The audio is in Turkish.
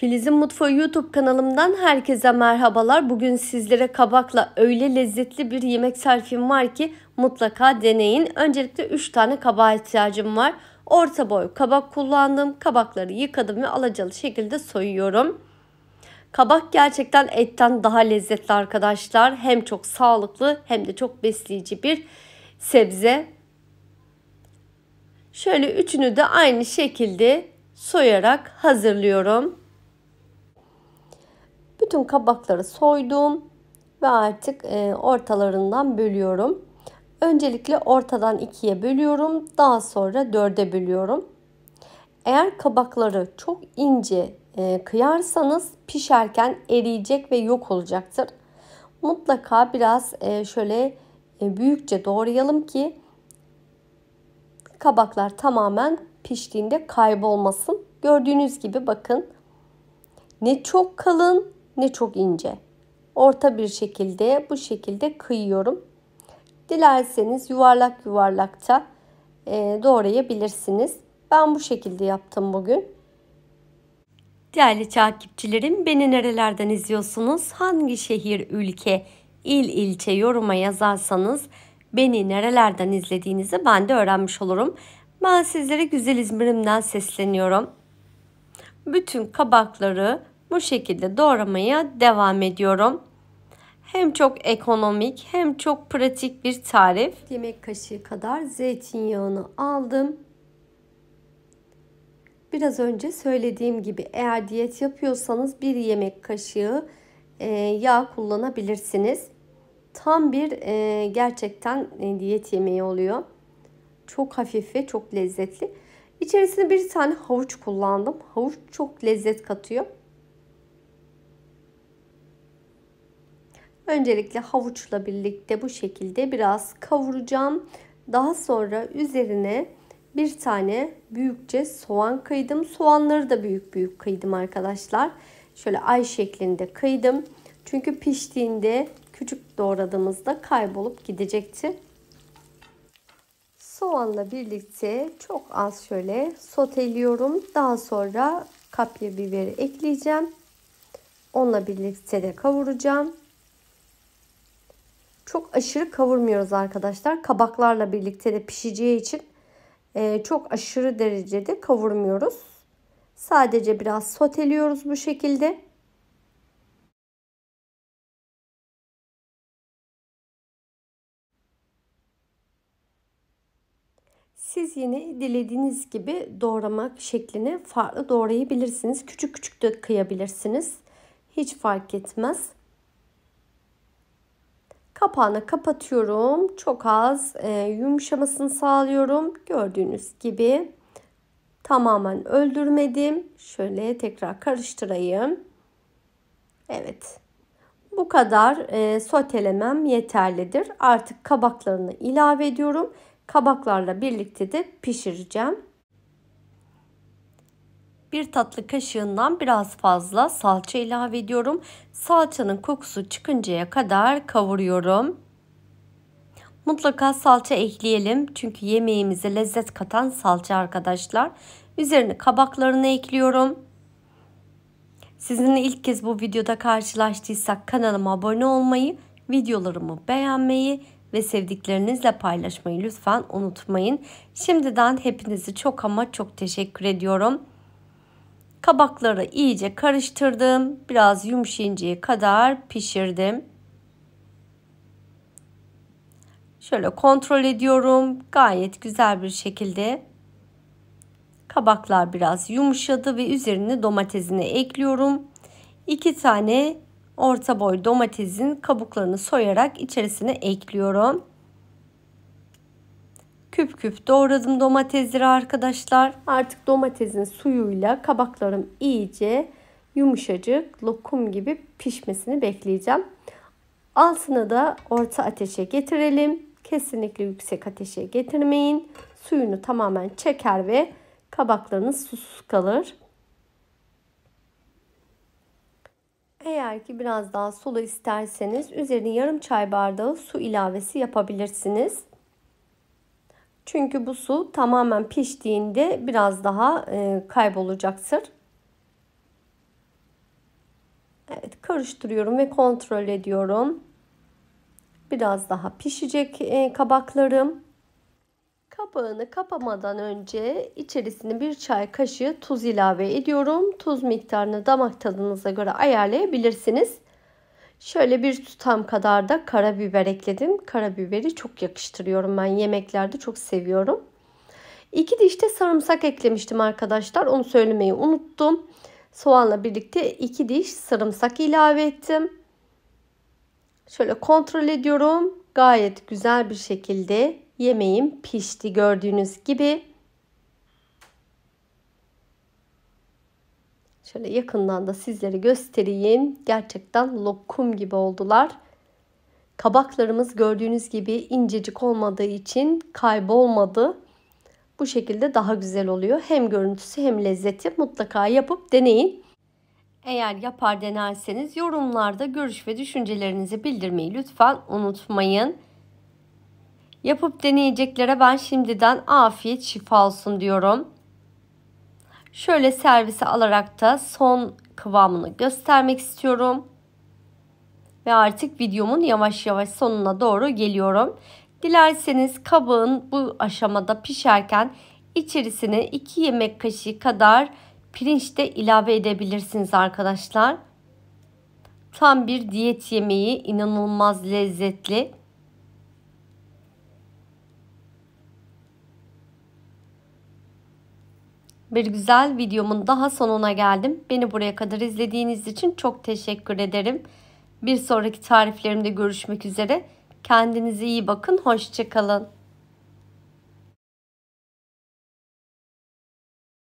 Filiz'in Mutfağı YouTube kanalımdan herkese merhabalar. Bugün sizlere kabakla öyle lezzetli bir yemek tarifim var ki mutlaka deneyin. Öncelikle 3 tane kabağa ihtiyacım var. Orta boy kabak kullandım. Kabakları yıkadım ve alacalı şekilde soyuyorum. Kabak gerçekten etten daha lezzetli arkadaşlar. Hem çok sağlıklı hem de çok besleyici bir sebze. Şöyle üçünü de aynı şekilde soyarak hazırlıyorum. Bütün kabakları soydum ve artık e, ortalarından bölüyorum. Öncelikle ortadan ikiye bölüyorum. Daha sonra dörde bölüyorum. Eğer kabakları çok ince e, kıyarsanız pişerken eriyecek ve yok olacaktır. Mutlaka biraz e, şöyle büyükçe doğrayalım ki kabaklar tamamen piştiğinde kaybolmasın. Gördüğünüz gibi bakın ne çok kalın ne çok ince. Orta bir şekilde bu şekilde kıyıyorum. Dilerseniz yuvarlak yuvarlakça e, doğrayabilirsiniz. Ben bu şekilde yaptım bugün. Değerli takipçilerim beni nerelerden izliyorsunuz? Hangi şehir, ülke, il, ilçe yoruma yazarsanız beni nerelerden izlediğinizi ben de öğrenmiş olurum. Ben sizlere güzel İzmir'imden sesleniyorum. Bütün kabakları bu şekilde doğramaya devam ediyorum. Hem çok ekonomik hem çok pratik bir tarif. Yemek kaşığı kadar zeytinyağını aldım. Biraz önce söylediğim gibi eğer diyet yapıyorsanız bir yemek kaşığı e, yağ kullanabilirsiniz. Tam bir e, gerçekten e, diyet yemeği oluyor. Çok hafif ve çok lezzetli. İçerisine bir tane havuç kullandım. Havuç çok lezzet katıyor. Öncelikle havuçla birlikte bu şekilde biraz kavuracağım. Daha sonra üzerine bir tane büyükçe soğan kıydım. Soğanları da büyük büyük kıydım arkadaşlar. Şöyle ay şeklinde kıydım. Çünkü piştiğinde küçük doğradığımızda kaybolup gidecekti. Soğanla birlikte çok az şöyle soteliyorum. Daha sonra kapya biberi ekleyeceğim. Onunla birlikte de kavuracağım. Çok aşırı kavurmuyoruz arkadaşlar. Kabaklarla birlikte de pişeceği için e, çok aşırı derecede kavurmuyoruz. Sadece biraz soteliyoruz bu şekilde. Siz yine dilediğiniz gibi doğramak şeklini farklı doğrayabilirsiniz. Küçük küçük de kıyabilirsiniz. Hiç fark etmez. Kapağını kapatıyorum. Çok az e, yumuşamasını sağlıyorum. Gördüğünüz gibi tamamen öldürmedim. Şöyle tekrar karıştırayım. Evet. Bu kadar e, sotelemem yeterlidir. Artık kabaklarını ilave ediyorum. Kabaklarla birlikte de pişireceğim. 1 tatlı kaşığından biraz fazla salça ilave ediyorum. Salçanın kokusu çıkıncaya kadar kavuruyorum. Mutlaka salça ekleyelim çünkü yemeğimize lezzet katan salça arkadaşlar. Üzerine kabaklarını ekliyorum. Sizinle ilk kez bu videoda karşılaştıysak kanalıma abone olmayı, videolarımı beğenmeyi ve sevdiklerinizle paylaşmayı lütfen unutmayın. Şimdiden hepinizi çok ama çok teşekkür ediyorum. Kabakları iyice karıştırdım. Biraz yumuşayıncaya kadar pişirdim. Şöyle kontrol ediyorum. Gayet güzel bir şekilde kabaklar biraz yumuşadı ve üzerine domatesini ekliyorum. 2 tane orta boy domatesin kabuklarını soyarak içerisine ekliyorum küp küp doğradım domatesleri arkadaşlar. Artık domatesin suyuyla kabaklarım iyice yumuşacık lokum gibi pişmesini bekleyeceğim. Altını da orta ateşe getirelim. Kesinlikle yüksek ateşe getirmeyin. Suyunu tamamen çeker ve kabaklarınız susuz kalır. Eğer ki biraz daha sulu isterseniz üzerine yarım çay bardağı su ilavesi yapabilirsiniz. Çünkü bu su tamamen piştiğinde biraz daha e, kaybolacaktır. Evet karıştırıyorum ve kontrol ediyorum. Biraz daha pişecek e, kabaklarım. Kapağını kapamadan önce içerisine bir çay kaşığı tuz ilave ediyorum. Tuz miktarını damak tadınıza göre ayarlayabilirsiniz. Şöyle bir tutam kadar da karabiber ekledim. Karabiberi çok yakıştırıyorum ben yemeklerde çok seviyorum. İki diş de sarımsak eklemiştim arkadaşlar. Onu söylemeyi unuttum. Soğanla birlikte iki diş sarımsak ilave ettim. Şöyle kontrol ediyorum. Gayet güzel bir şekilde yemeğim pişti gördüğünüz gibi. Şöyle yakından da sizlere göstereyim. Gerçekten lokum gibi oldular. Kabaklarımız gördüğünüz gibi incecik olmadığı için kaybolmadı. Bu şekilde daha güzel oluyor. Hem görüntüsü hem lezzeti mutlaka yapıp deneyin. Eğer yapar denerseniz yorumlarda görüş ve düşüncelerinizi bildirmeyi lütfen unutmayın. Yapıp deneyeceklere ben şimdiden afiyet şifa olsun diyorum. Şöyle servise alarak da son kıvamını göstermek istiyorum. Ve artık videomun yavaş yavaş sonuna doğru geliyorum. Dilerseniz kabığın bu aşamada pişerken içerisine 2 yemek kaşığı kadar pirinç de ilave edebilirsiniz arkadaşlar. Tam bir diyet yemeği inanılmaz lezzetli. bir güzel videomun daha sonuna geldim. Beni buraya kadar izlediğiniz için çok teşekkür ederim. Bir sonraki tariflerimde görüşmek üzere. Kendinize iyi bakın. Hoşçakalın.